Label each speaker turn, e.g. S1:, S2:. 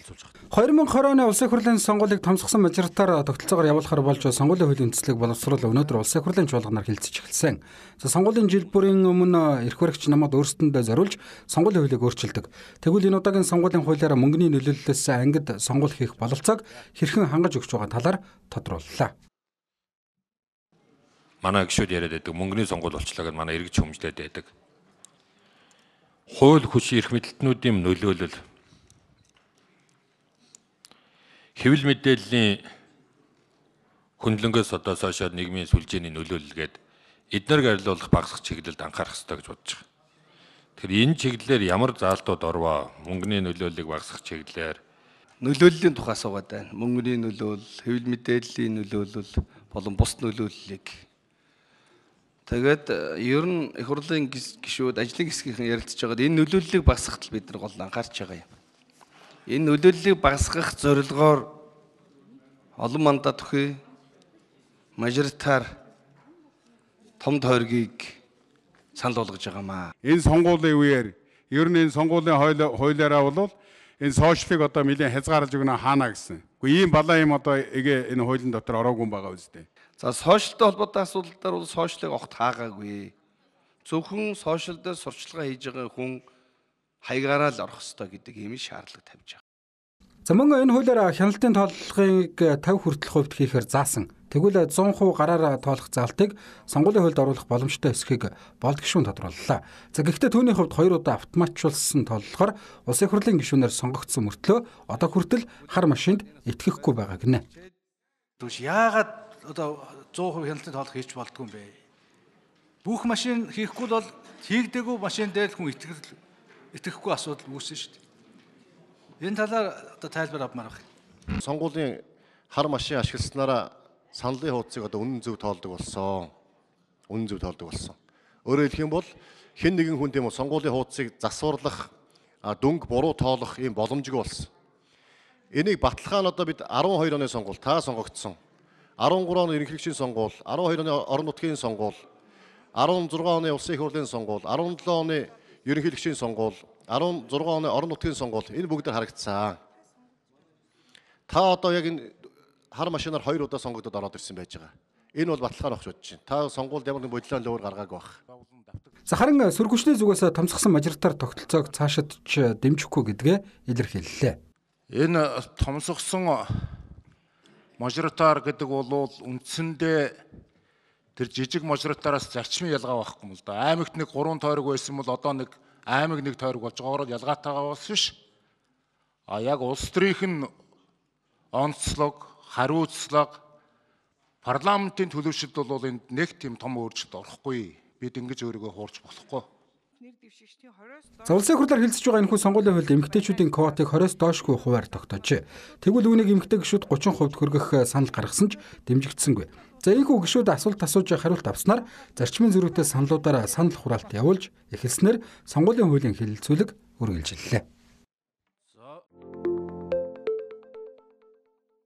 S1: солилцуулж байгаа. 2020 оны улсын хурлын сонгуулийг томсгосон мажоритаар тогтолцоогоор явуулахар болж сонгуулийн хуулийн үндэслэгийг боловсруулах өнөөдөр улсын хурлын чуулганаар хэлцэж эхэлсэн. За сонгуулийн жил бүрийн өмнө эрх баригч намууд өөрсдөндөө зориулж сонгуулийн хуулийг өөрчилдөг. Тэгвэл энэ удаагийн сонгуулийн хуулиараа мөнгөний нөлөөллөөс ангид сонгуул хийх бололцоог хэрхэн хангаж өгч байгаа талаар тодрууллаа
S2: манай гişүүд яриад байдаг мөнгөний сонгуул болчлаа гэд манай эргэж хөмжлээд байдаг. Хууль хүч эрх мэдлтнүүдийн нөлөөлөл хэвлэл мэдээллийн хөндлөнгөөс одоо сошиал нийгмийн сүлжээний нөлөөлөлгээд эднэр гарилуулах багсах чиглэлд анхаарах хэрэгтэй гэж бодож байгаа. Тэгэхээр энэ чиглэлээр ямар заалтууд орвоо мөнгөний нөлөөллийг багасгах чиглэлээр
S3: нөлөөллийн тухай суугаад байна. Мөнгөний нөлөөлөл, хэвлэл мэдээллийн нөлөөлөл болон бус нөлөөллийг Тэгээд э, ер нь их хурлын гишүүд ажлын хэсгийнхэн ярилцж байгаад энэ нөлөөллийг багасгахад бид нар гол анхаарч байгаа юм. Энэ нөлөөллийг багасгах зорилгоор олон мандат өхий мажоритар том тойргийг санал болгож байгаамаа. Энэ сонгуулийн үеэр ер нь энэ сонгуулийн хуулиараа бол энэ сошиалыг одоо нэлийн хязгаарлаж өгнө хаана гэсэн. Гэхдээ ийм балаа юм одоо эгэ энэ хуулийн дотор ороогүй юм байгаа үстэй. За сошиалтай холбоотой асуудалдаар бол сошиалыг огт хаагаагүй. Зөвхөн сошиал дээр сурчлагаа хийж байгаа хүн хаягаараа л орох ёстой гэдэг ийм шаардлага тавьж
S1: За мөн энэ хуулиар хяналтын тооллогыг 50 хүртэл хувьд хийхээр заасан. Тэгвэл 100% гараараа тоолох залтыг сонгуулийн хуульд оруулах боломжтой эсэхийг болд гишүүн тодрууллаа. За гэхдээ түүний хувьд хоёр удаа автоматжуулсан тооллогоор улсын хурлын гишүүнээр сонгогдсон мөртлөө одоо хүртэл хар машинд итгэхгүй байгаа гинэ.
S3: Түш яагаад одоо 100% хяналтын тоолох хийж болдгүй юм бэ? Бүх машин хийхгүй бол хийгдээгүй машин дээр хүн итгэл итгэхгүй асуудал үүснэ шүү дээ. Энэ талаар одоо тайлбар авмаар
S4: байна. Сонгуулийн хар машин ашигласнараа саналын хуудсыг одоо үнэн зөв тоолдог болсон. Үнэн зөв тоолдог болсон. Өөрөөр хэлэх юм бол хэн нэгэн хүн тийм үү сонгуулийн хуудсыг засварлах, дүнг буруу тоолох ийм боломжгүй болсон. Энийг баталгаа нь одоо бид 12 оны сонгуул та сонгогдсон. 13 оны ерөнхийлөгчийн сонгуул, 12 оны орон нутгийн сонгуул, 16 оны улсын их хурлын сонгуул, 17 оны ерөнхийлөгчийн сонгуул, 16 оны орон нутгийн сонгуул энэ бүгд харагдсан. Та одоо яг энэ хар машинаар хоёр удаа сонгогдод ороод ирсэн байж байгаа. Энэ бол баталгаар багш бодож байна. Та сонгуульд ямар нэгэн бодлоо лөөр гаргаагүй байх.
S1: За харин сөргөчний зүгээс томсгсан мажиртаар тогтолцоог цаашид ч дэмжихгүй гэдгээ илэрхийллээ.
S4: Энэ томсгсон
S2: мажиртаар гэдэг бол үндсэндээ тэр жижиг можротараас зарчмын ялгаа байхгүй юм л да. Аймагт нэг гурван тойрог байсан бол одоо нэг аймаг нэг тойрог болж байгаагаар ялгаатайгаа болсон биш. А яг улс төрийнх нь онцлог, хариуцлага, парламентын төлөвшөлт бол энд нэг тийм том
S4: өөрчлөлт орохгүй. Бид ингэж өөрийгөө хуурч болохгүй.
S2: Завлын хурлаар
S1: хэлцэж байгаа энэ хүн сонгуулийн хувьд эмгтээчүүдийн квотыг 20-с доошгүй хуваар тогтоожээ. Тэгвэл үүнийг эмгтээ гишүүд 30% хөргөх санал гаргасан ч дэмжигдсэнгүй. За ийхүү гişүүд асуулт асууж хариулт авснаар зарчмын зөрүүтэй саналуудаараа санал хураалт явуулж эхэлснээр сонгуулийн хуулийн хэлэлцүүлэг үргэлжиллээ.